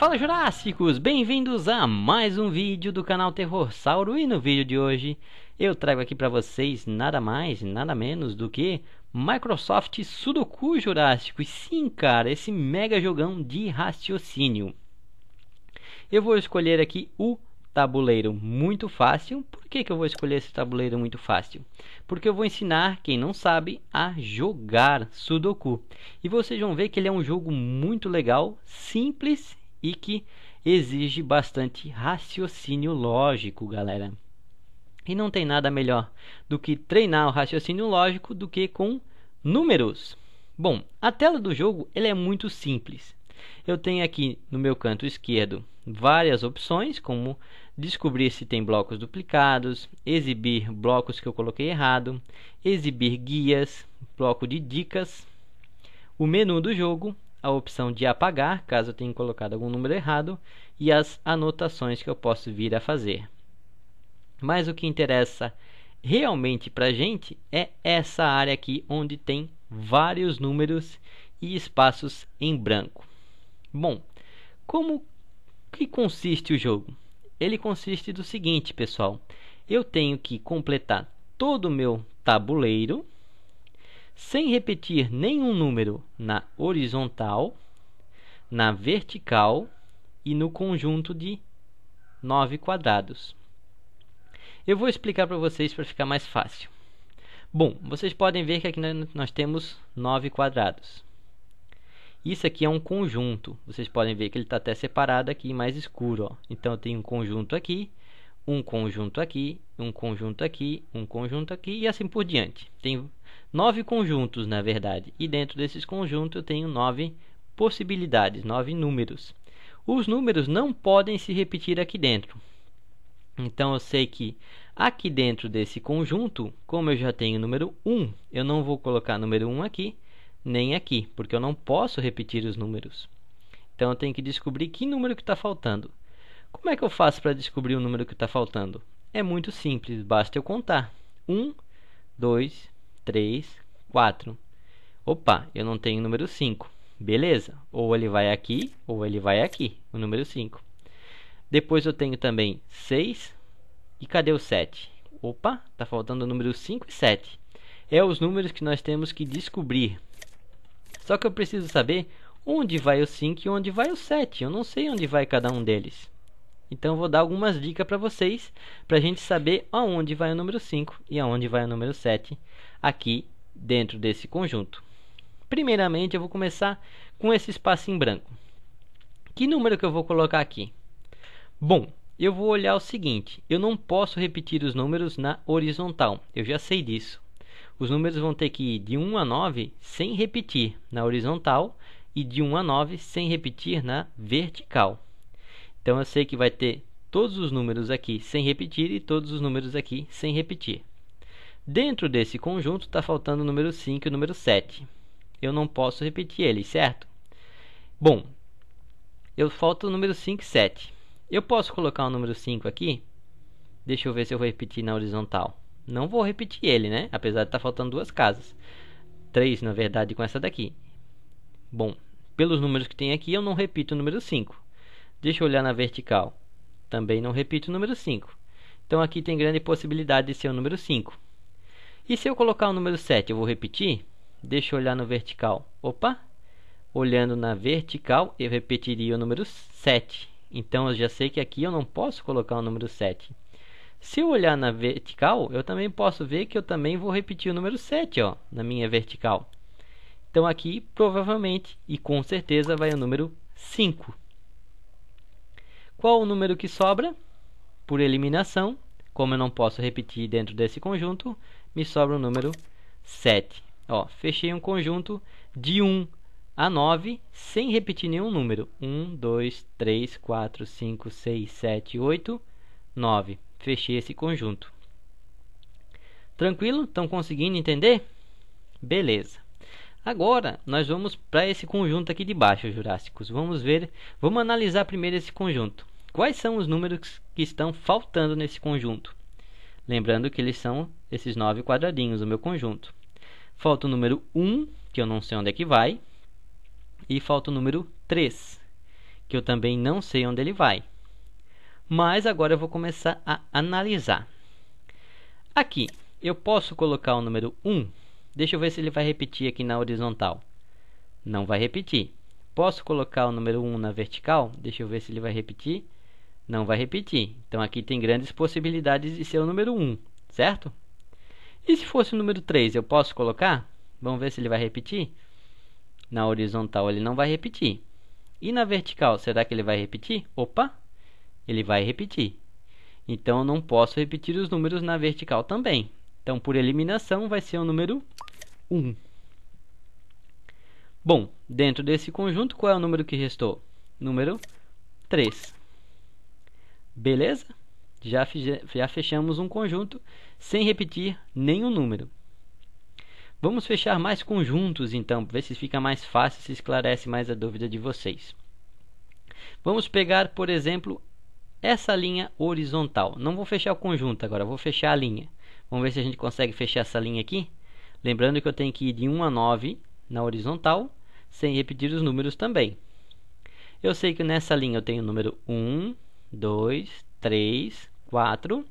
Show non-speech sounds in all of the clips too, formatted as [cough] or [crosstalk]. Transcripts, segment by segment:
Fala Jurássicos, bem-vindos a mais um vídeo do canal Terror Sauro e no vídeo de hoje eu trago aqui para vocês nada mais, nada menos do que Microsoft Sudoku Jurássico. E sim, cara, esse mega jogão de raciocínio. Eu vou escolher aqui o tabuleiro muito fácil. Por que, que eu vou escolher esse tabuleiro muito fácil? Porque eu vou ensinar, quem não sabe, a jogar Sudoku. E vocês vão ver que ele é um jogo muito legal, simples e que exige bastante raciocínio lógico, galera. E não tem nada melhor do que treinar o raciocínio lógico do que com números. Bom, a tela do jogo ela é muito simples. Eu tenho aqui no meu canto esquerdo várias opções, como descobrir se tem blocos duplicados, exibir blocos que eu coloquei errado, exibir guias, bloco de dicas, o menu do jogo a opção de apagar, caso eu tenha colocado algum número errado, e as anotações que eu posso vir a fazer. Mas o que interessa realmente para a gente é essa área aqui, onde tem vários números e espaços em branco. Bom, como que consiste o jogo? Ele consiste do seguinte, pessoal. Eu tenho que completar todo o meu tabuleiro, sem repetir nenhum número na horizontal, na vertical e no conjunto de 9 quadrados. Eu vou explicar para vocês para ficar mais fácil. Bom, vocês podem ver que aqui nós temos 9 quadrados. Isso aqui é um conjunto. Vocês podem ver que ele está até separado aqui, mais escuro. Ó. Então, eu tenho um conjunto aqui, um conjunto aqui, um conjunto aqui, um conjunto aqui e assim por diante. Tem nove conjuntos, na verdade, e dentro desses conjuntos eu tenho nove possibilidades, nove números. Os números não podem se repetir aqui dentro. Então eu sei que aqui dentro desse conjunto, como eu já tenho o número 1, eu não vou colocar número 1 aqui, nem aqui, porque eu não posso repetir os números. Então eu tenho que descobrir que número que está faltando. Como é que eu faço para descobrir o número que está faltando? É muito simples, basta eu contar. 1, 2, 3, 4. Opa, eu não tenho o número 5. Beleza, ou ele vai aqui, ou ele vai aqui, o número 5. Depois eu tenho também 6. E cadê o 7? Opa, está faltando o número 5 e 7. É os números que nós temos que descobrir. Só que eu preciso saber onde vai o 5 e onde vai o 7. Eu não sei onde vai cada um deles. Então eu vou dar algumas dicas para vocês, para a gente saber aonde vai o número 5 e aonde vai o número 7, aqui dentro desse conjunto. Primeiramente, eu vou começar com esse espaço em branco. Que número que eu vou colocar aqui? Bom, eu vou olhar o seguinte, eu não posso repetir os números na horizontal, eu já sei disso. Os números vão ter que ir de 1 a 9 sem repetir na horizontal e de 1 a 9 sem repetir na vertical. Então eu sei que vai ter todos os números aqui sem repetir e todos os números aqui sem repetir. Dentro desse conjunto está faltando o número 5 e o número 7. Eu não posso repetir eles, certo? Bom, eu falta o número 5 e 7. Eu posso colocar o número 5 aqui? Deixa eu ver se eu vou repetir na horizontal. Não vou repetir ele, né? Apesar de estar tá faltando duas casas. Três, na verdade, com essa daqui. Bom, pelos números que tem aqui, eu não repito o número 5. Deixa eu olhar na vertical. Também não repito o número 5. Então, aqui tem grande possibilidade de ser o número 5. E se eu colocar o número 7, eu vou repetir? Deixa eu olhar no vertical. Opa! Olhando na vertical, eu repetiria o número 7. Então, eu já sei que aqui eu não posso colocar o número 7. Se eu olhar na vertical, eu também posso ver que eu também vou repetir o número 7 ó, na minha vertical. Então, aqui, provavelmente e com certeza, vai o número 5. Qual o número que sobra? Por eliminação, como eu não posso repetir dentro desse conjunto, me sobra o número 7. Ó, fechei um conjunto de 1 a 9 sem repetir nenhum número. 1, 2, 3, 4, 5, 6, 7, 8, 9. Fechei esse conjunto. Tranquilo? Estão conseguindo entender? Beleza. Agora, nós vamos para esse conjunto aqui de baixo, Jurássicos. Vamos ver, vamos analisar primeiro esse conjunto. Quais são os números que estão faltando nesse conjunto? Lembrando que eles são esses nove quadradinhos, o meu conjunto. Falta o número 1, que eu não sei onde é que vai. E falta o número 3, que eu também não sei onde ele vai. Mas agora eu vou começar a analisar. Aqui, eu posso colocar o número 1. Deixa eu ver se ele vai repetir aqui na horizontal. Não vai repetir. Posso colocar o número 1 na vertical? Deixa eu ver se ele vai repetir. Não vai repetir. Então, aqui tem grandes possibilidades de ser o número 1, certo? E se fosse o número 3, eu posso colocar? Vamos ver se ele vai repetir? Na horizontal ele não vai repetir. E na vertical, será que ele vai repetir? Opa, ele vai repetir. Então, não posso repetir os números na vertical também. Então, por eliminação, vai ser o número 1. Bom, dentro desse conjunto, qual é o número que restou? Número 3. Beleza? Já, já fechamos um conjunto sem repetir nenhum número. Vamos fechar mais conjuntos então, para ver se fica mais fácil, se esclarece mais a dúvida de vocês. Vamos pegar, por exemplo, essa linha horizontal. Não vou fechar o conjunto agora, vou fechar a linha. Vamos ver se a gente consegue fechar essa linha aqui. Lembrando que eu tenho que ir de 1 a 9 na horizontal, sem repetir os números também. Eu sei que nessa linha eu tenho o número 1, 2, 3, 4.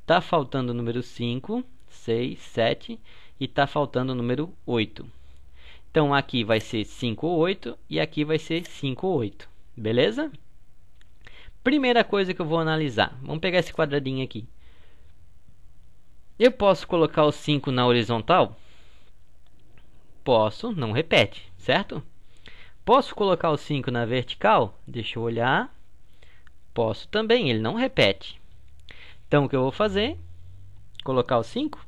Está faltando o número 5, 6, 7 e está faltando o número 8. Então aqui vai ser 5 8 e aqui vai ser 5 8. Beleza? Primeira coisa que eu vou analisar. Vamos pegar esse quadradinho aqui. Eu posso colocar o 5 na horizontal? Posso, não repete, certo? Posso colocar o 5 na vertical? Deixa eu olhar. Posso também, ele não repete. Então o que eu vou fazer? Colocar o 5?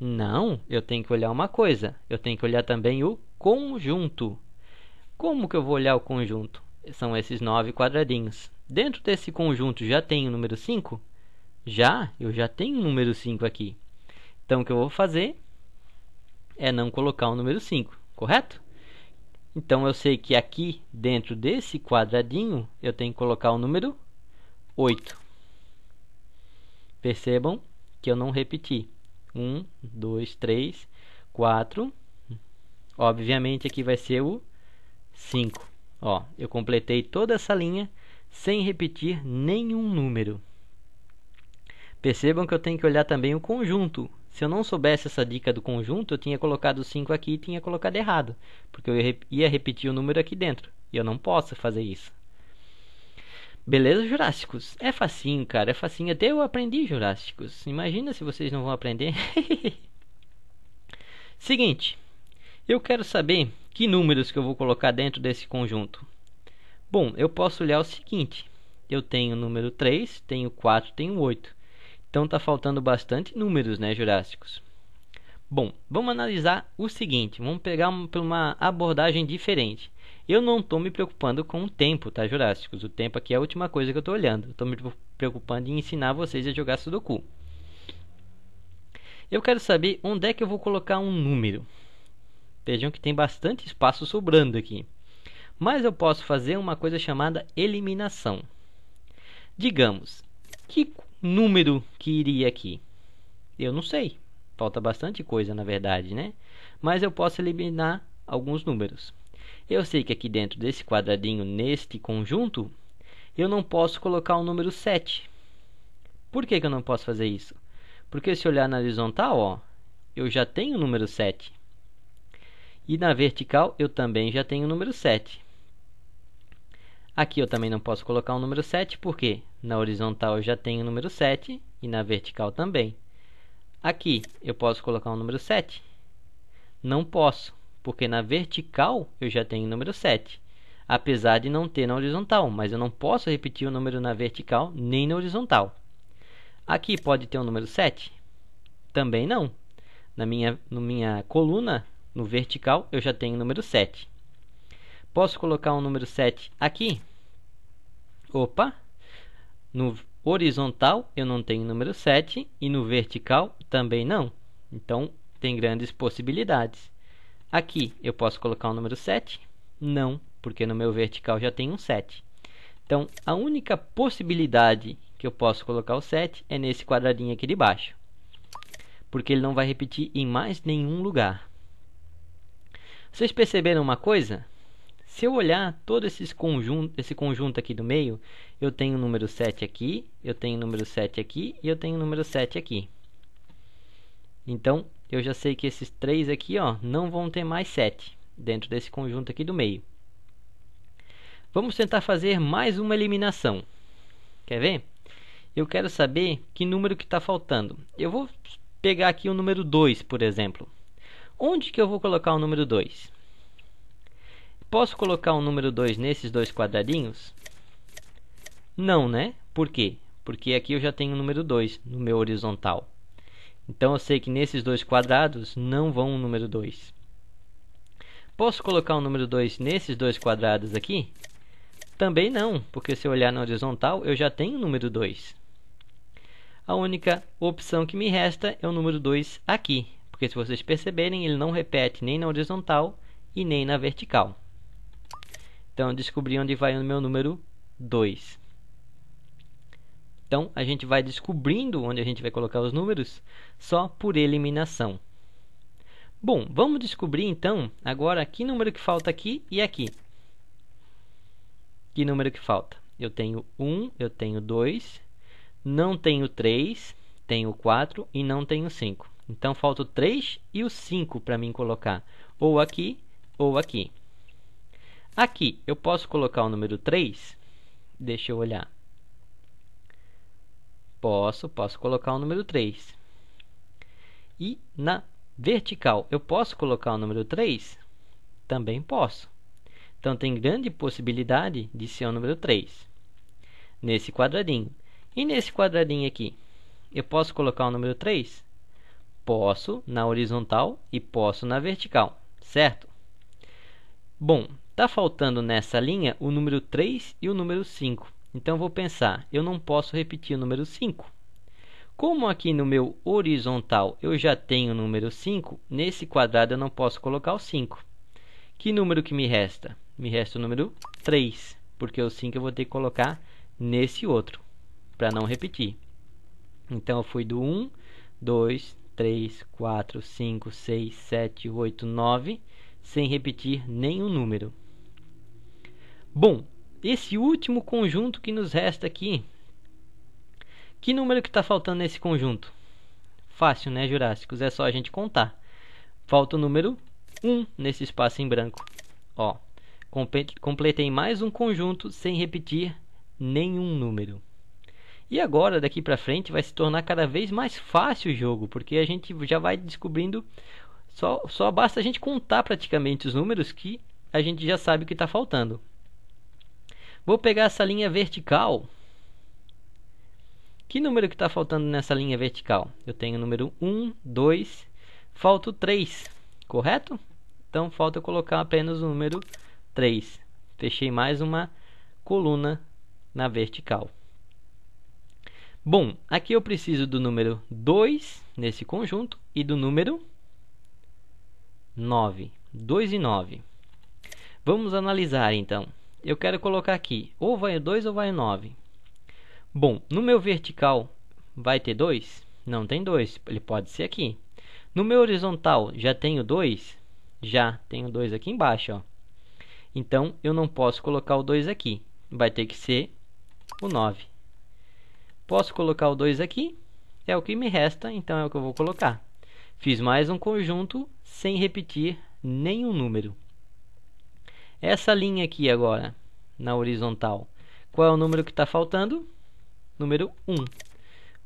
Não, eu tenho que olhar uma coisa. Eu tenho que olhar também o conjunto. Como que eu vou olhar o conjunto? São esses nove quadradinhos. Dentro desse conjunto já tem o número 5? Já, eu já tenho o número 5 aqui. Então o que eu vou fazer é não colocar o número 5, correto? Então eu sei que aqui dentro desse quadradinho eu tenho que colocar o número 8. Percebam que eu não repeti. 1, 2, 3, 4. Obviamente aqui vai ser o 5. Ó, eu completei toda essa linha sem repetir nenhum número. Percebam que eu tenho que olhar também o conjunto. Se eu não soubesse essa dica do conjunto, eu tinha colocado 5 aqui e tinha colocado errado, porque eu ia repetir o número aqui dentro. E eu não posso fazer isso. Beleza, Jurássicos? É facinho, cara, é facinho. Até eu aprendi Jurássicos. Imagina se vocês não vão aprender. [laughs] Seguinte, eu quero saber que números que eu vou colocar dentro desse conjunto. Bom, eu posso olhar o seguinte. Eu tenho o número 3, tenho 4, tenho 8. Então tá faltando bastante números, né, Jurássicos? Bom, vamos analisar o seguinte. Vamos pegar uma abordagem diferente. Eu não estou me preocupando com o tempo, tá, Jurássicos? O tempo aqui é a última coisa que eu estou olhando. Estou me preocupando em ensinar vocês a jogar Sudoku. Eu quero saber onde é que eu vou colocar um número. Vejam que tem bastante espaço sobrando aqui. Mas eu posso fazer uma coisa chamada eliminação. Digamos, que número que iria aqui? Eu não sei. Falta bastante coisa, na verdade, né? Mas eu posso eliminar alguns números. Eu sei que aqui dentro desse quadradinho, neste conjunto, eu não posso colocar o número 7. Por que, que eu não posso fazer isso? Porque se olhar na horizontal, ó, eu já tenho o número 7. E na vertical, eu também já tenho o número 7. Aqui eu também não posso colocar o número 7, porque na horizontal eu já tenho o número 7 e na vertical também. Aqui eu posso colocar o número 7? Não posso porque na vertical eu já tenho o número 7, apesar de não ter na horizontal, mas eu não posso repetir o número na vertical nem na horizontal. Aqui pode ter o número 7? Também não. Na minha, na minha coluna, no vertical, eu já tenho o número 7. Posso colocar o número 7 aqui? Opa! No horizontal eu não tenho o número 7 e no vertical também não. Então tem grandes possibilidades. Aqui eu posso colocar o número 7? Não, porque no meu vertical já tem um 7. Então, a única possibilidade que eu posso colocar o 7 é nesse quadradinho aqui de baixo. Porque ele não vai repetir em mais nenhum lugar. Vocês perceberam uma coisa? Se eu olhar todo esses conjunto, esse conjunto aqui do meio, eu tenho o número 7 aqui, eu tenho o número 7 aqui e eu tenho o número 7 aqui. Então, eu já sei que esses três aqui ó, não vão ter mais 7 dentro desse conjunto aqui do meio. Vamos tentar fazer mais uma eliminação. Quer ver? Eu quero saber que número que está faltando. Eu vou pegar aqui o número 2, por exemplo. Onde que eu vou colocar o número 2? Posso colocar o número 2 nesses dois quadradinhos? Não, né? Por quê? Porque aqui eu já tenho o número 2 no meu horizontal. Então eu sei que nesses dois quadrados não vão o número 2. Posso colocar o número 2 nesses dois quadrados aqui? Também não, porque se eu olhar na horizontal, eu já tenho o número 2. A única opção que me resta é o número 2 aqui, porque se vocês perceberem, ele não repete nem na horizontal e nem na vertical. Então, descobri onde vai o meu número 2. Então a gente vai descobrindo onde a gente vai colocar os números só por eliminação. Bom, vamos descobrir então agora que número que falta aqui e aqui. Que número que falta? Eu tenho 1, eu tenho 2, não tenho 3, tenho 4 e não tenho 5. Então falta o 3 e o 5 para mim colocar ou aqui ou aqui. Aqui eu posso colocar o número 3. Deixa eu olhar. Posso, posso colocar o número 3. E na vertical, eu posso colocar o número 3? Também posso. Então, tem grande possibilidade de ser o número 3. Nesse quadradinho. E nesse quadradinho aqui, eu posso colocar o número 3? Posso na horizontal e posso na vertical, certo? Bom, está faltando nessa linha o número 3 e o número 5. Então vou pensar, eu não posso repetir o número 5. Como aqui no meu horizontal eu já tenho o número 5, nesse quadrado eu não posso colocar o 5. Que número que me resta? Me resta o número 3, porque o 5 eu vou ter que colocar nesse outro, para não repetir. Então eu fui do 1, 2, 3, 4, 5, 6, 7, 8, 9, sem repetir nenhum número. Bom, esse último conjunto que nos resta aqui. Que número que está faltando nesse conjunto? Fácil, né, Jurássicos? É só a gente contar. Falta o número 1 nesse espaço em branco. Ó, completei mais um conjunto sem repetir nenhum número. E agora, daqui para frente, vai se tornar cada vez mais fácil o jogo, porque a gente já vai descobrindo. Só, só basta a gente contar praticamente os números que a gente já sabe o que está faltando. Vou pegar essa linha vertical. Que número que está faltando nessa linha vertical? Eu tenho o número 1, 2, falta 3, correto? Então, falta eu colocar apenas o número 3. Fechei mais uma coluna na vertical. Bom, aqui eu preciso do número 2 nesse conjunto e do número 9. 2 e 9. Vamos analisar, então eu quero colocar aqui, ou vai 2 ou vai 9. Bom, no meu vertical vai ter 2? Não tem 2, ele pode ser aqui. No meu horizontal já tenho 2? Já tenho 2 aqui embaixo, ó. Então, eu não posso colocar o 2 aqui. Vai ter que ser o 9. Posso colocar o 2 aqui? É o que me resta, então é o que eu vou colocar. Fiz mais um conjunto sem repetir nenhum número. Essa linha aqui agora, na horizontal, qual é o número que está faltando? Número 1.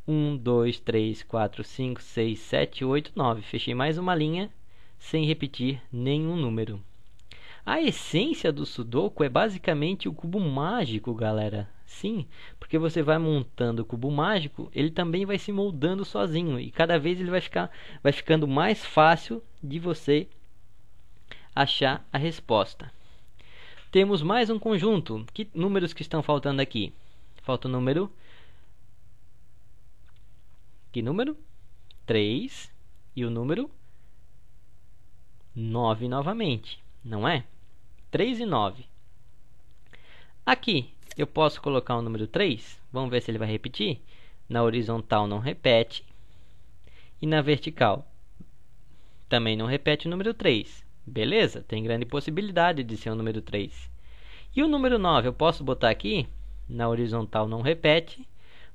1, 2, 3, 4, 5, 6, 7, 8, 9. Fechei mais uma linha sem repetir nenhum número. A essência do Sudoku é basicamente o cubo mágico, galera. Sim, porque você vai montando o cubo mágico, ele também vai se moldando sozinho e cada vez ele vai ficar vai ficando mais fácil de você achar a resposta temos mais um conjunto. Que números que estão faltando aqui? Falta o número... Que número? 3 e o número 9 novamente, não é? 3 e 9. Aqui, eu posso colocar o número 3. Vamos ver se ele vai repetir. Na horizontal não repete. E na vertical também não repete o número 3. Beleza, tem grande possibilidade de ser o número 3. E o número 9, eu posso botar aqui? Na horizontal não repete,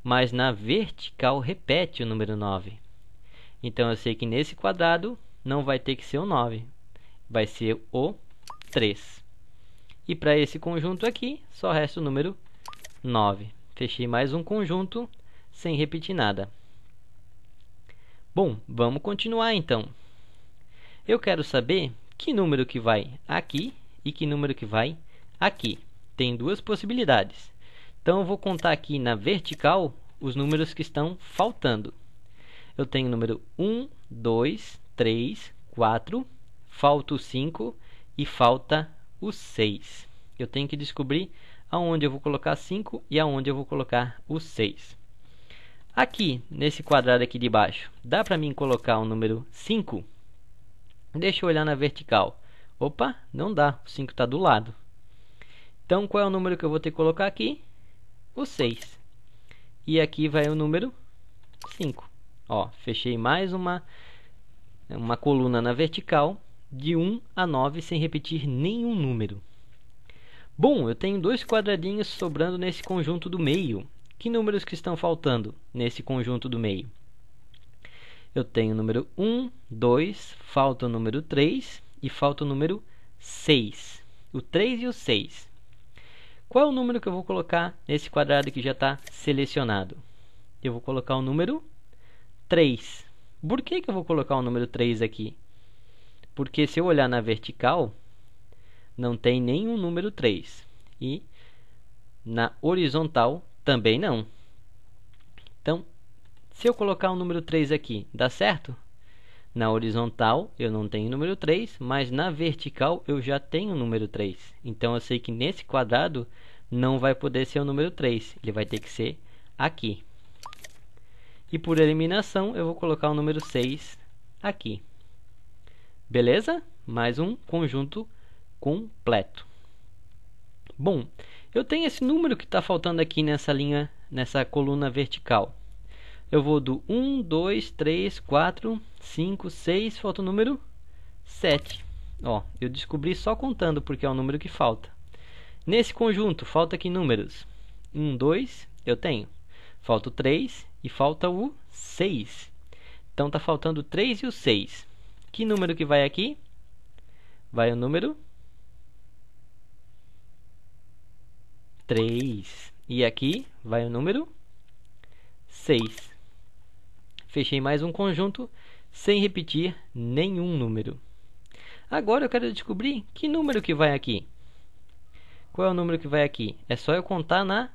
mas na vertical repete o número 9. Então, eu sei que nesse quadrado não vai ter que ser o 9, vai ser o 3. E para esse conjunto aqui, só resta o número 9. Fechei mais um conjunto sem repetir nada. Bom, vamos continuar então. Eu quero saber que número que vai aqui e que número que vai aqui. Tem duas possibilidades. Então, eu vou contar aqui na vertical os números que estão faltando. Eu tenho o número 1, 2, 3, 4, falta o 5 e falta o 6. Eu tenho que descobrir aonde eu vou colocar 5 e aonde eu vou colocar o 6. Aqui, nesse quadrado aqui de baixo, dá para mim colocar o número 5? Deixa eu olhar na vertical. Opa, não dá, o 5 está do lado. Então, qual é o número que eu vou ter que colocar aqui? O 6. E aqui vai o número 5. Ó, fechei mais uma, uma coluna na vertical, de 1 a 9, sem repetir nenhum número. Bom, eu tenho dois quadradinhos sobrando nesse conjunto do meio. Que números que estão faltando nesse conjunto do meio? eu tenho o número 1, 2, falta o número 3 e falta o número 6. O 3 e o 6. Qual é o número que eu vou colocar nesse quadrado que já está selecionado? Eu vou colocar o número 3. Por que, que eu vou colocar o número 3 aqui? Porque se eu olhar na vertical, não tem nenhum número 3. E na horizontal também não. Então, se eu colocar o número 3 aqui, dá certo? Na horizontal eu não tenho o número 3, mas na vertical eu já tenho o número 3. Então eu sei que nesse quadrado não vai poder ser o número 3, ele vai ter que ser aqui. E por eliminação eu vou colocar o número 6 aqui. Beleza? Mais um conjunto completo. Bom, eu tenho esse número que está faltando aqui nessa linha, nessa coluna vertical. Eu vou do 1, 2, 3, 4, 5, 6, falta o número 7. Ó, eu descobri só contando, porque é o número que falta. Nesse conjunto, falta que números? 1, 2, eu tenho. Falta o 3 e falta o 6. Então, está faltando o 3 e o 6. Que número que vai aqui? Vai o número 3. E aqui vai o número 6. Fechei mais um conjunto sem repetir nenhum número. Agora eu quero descobrir que número que vai aqui. Qual é o número que vai aqui? É só eu contar na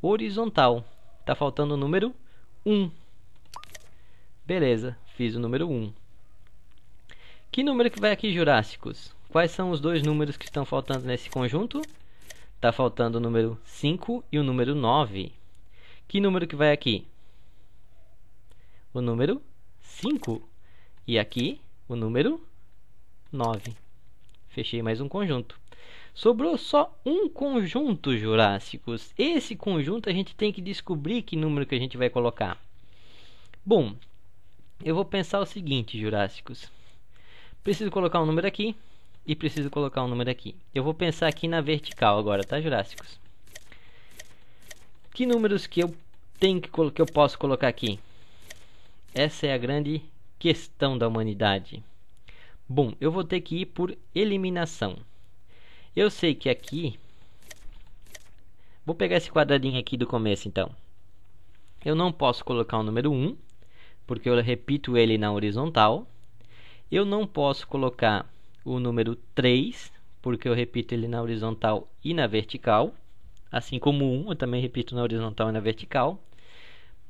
horizontal. Está faltando o número 1. Beleza, fiz o número 1. Que número que vai aqui, Jurássicos? Quais são os dois números que estão faltando nesse conjunto? Está faltando o número 5 e o número 9. Que número que vai aqui? o número 5. E aqui o número 9. Fechei mais um conjunto. Sobrou só um conjunto, Jurássicos. Esse conjunto a gente tem que descobrir que número que a gente vai colocar. Bom, eu vou pensar o seguinte, Jurássicos. Preciso colocar um número aqui e preciso colocar um número aqui. Eu vou pensar aqui na vertical agora, tá, Jurássicos? Que números que eu tenho que, que eu posso colocar aqui? Essa é a grande questão da humanidade. Bom, eu vou ter que ir por eliminação. Eu sei que aqui... Vou pegar esse quadradinho aqui do começo, então. Eu não posso colocar o número 1, porque eu repito ele na horizontal. Eu não posso colocar o número 3, porque eu repito ele na horizontal e na vertical. Assim como o 1, eu também repito na horizontal e na vertical.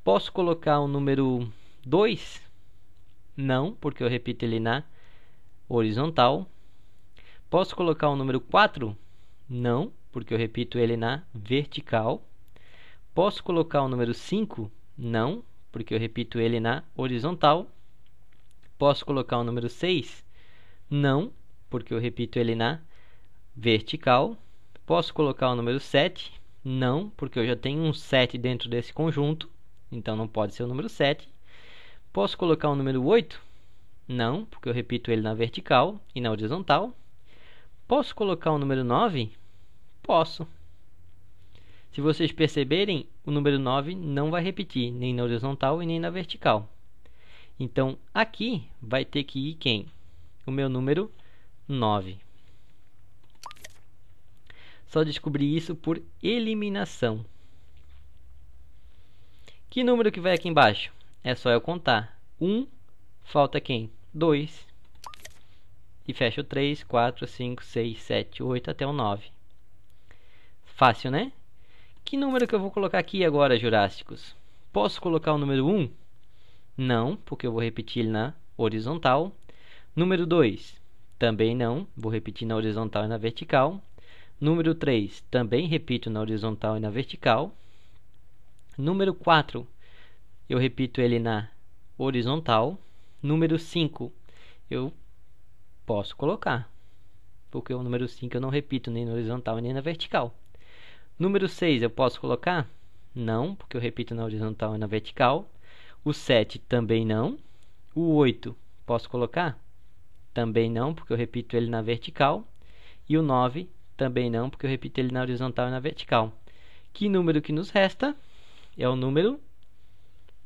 Posso colocar o número 2? Não, porque eu repito ele na horizontal. Posso colocar o número 4? Não, porque eu repito ele na vertical. Posso colocar o número 5? Não, porque eu repito ele na horizontal. Posso colocar o número 6? Não, porque eu repito ele na vertical. Posso colocar o número 7? Não, porque eu já tenho um 7 dentro desse conjunto, então não pode ser o número 7. Posso colocar o número 8? Não, porque eu repito ele na vertical e na horizontal. Posso colocar o número 9? Posso. Se vocês perceberem, o número 9 não vai repetir, nem na horizontal e nem na vertical. Então, aqui vai ter que ir quem? O meu número 9. Só descobri isso por eliminação. Que número que vai aqui embaixo? É só eu contar. 1, um, falta quem? 2. E fecha o 3, 4, 5, 6, 7, 8 até o 9. Fácil, né? Que número que eu vou colocar aqui agora, Jurásticos? Posso colocar o número 1? Não, porque eu vou repetir ele na horizontal. Número 2, também não, vou repetir na horizontal e na vertical. Número 3, também repito na horizontal e na vertical. Número 4, eu repito ele na horizontal. Número 5, eu posso colocar, porque o número 5 eu não repito nem na horizontal nem na vertical. Número 6, eu posso colocar? Não, porque eu repito na horizontal e na vertical. O 7 também não. O 8, posso colocar? Também não, porque eu repito ele na vertical. E o 9, também não, porque eu repito ele na horizontal e na vertical. Que número que nos resta? É o número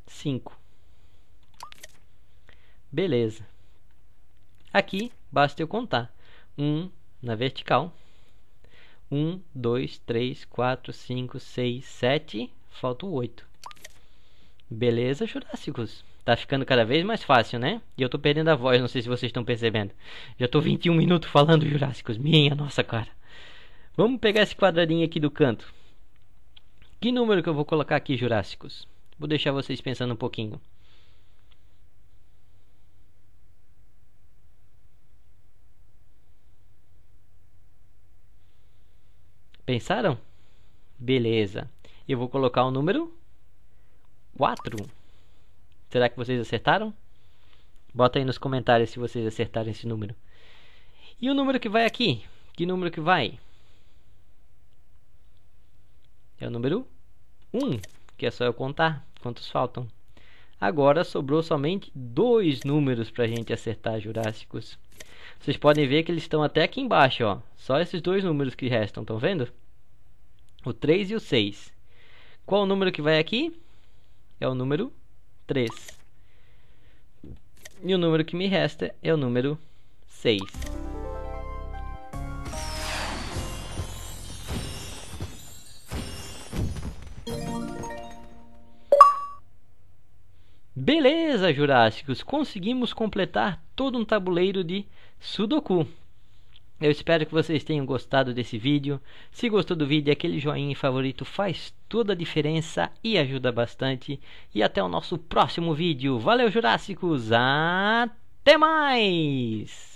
5. Beleza. Aqui, basta eu contar. 1 na vertical. 1, 2, 3, 4, 5, 6, 7. Falta o 8. Beleza, Jurássicos? Tá ficando cada vez mais fácil, né? E eu tô perdendo a voz, não sei se vocês estão percebendo. Já tô 21 minutos falando Jurássicos. Minha nossa cara. Vamos pegar esse quadradinho aqui do canto. Que número que eu vou colocar aqui, Jurássicos? Vou deixar vocês pensando um pouquinho. Pensaram? Beleza. Eu vou colocar o número 4. Será que vocês acertaram? Bota aí nos comentários se vocês acertaram esse número. E o número que vai aqui? Que número que vai? É o número 1, que é só eu contar. Quantos faltam? Agora sobrou somente dois números para a gente acertar Jurássicos. Vocês podem ver que eles estão até aqui embaixo, ó. Só esses dois números que restam, estão vendo? O 3 e o 6. Qual o número que vai aqui? É o número 3. E o número que me resta é o número 6. Beleza, Jurássicos! Conseguimos completar todo um tabuleiro de Sudoku. Eu espero que vocês tenham gostado desse vídeo. Se gostou do vídeo, aquele joinha favorito faz toda a diferença e ajuda bastante. E até o nosso próximo vídeo. Valeu, Jurássicos! Até mais!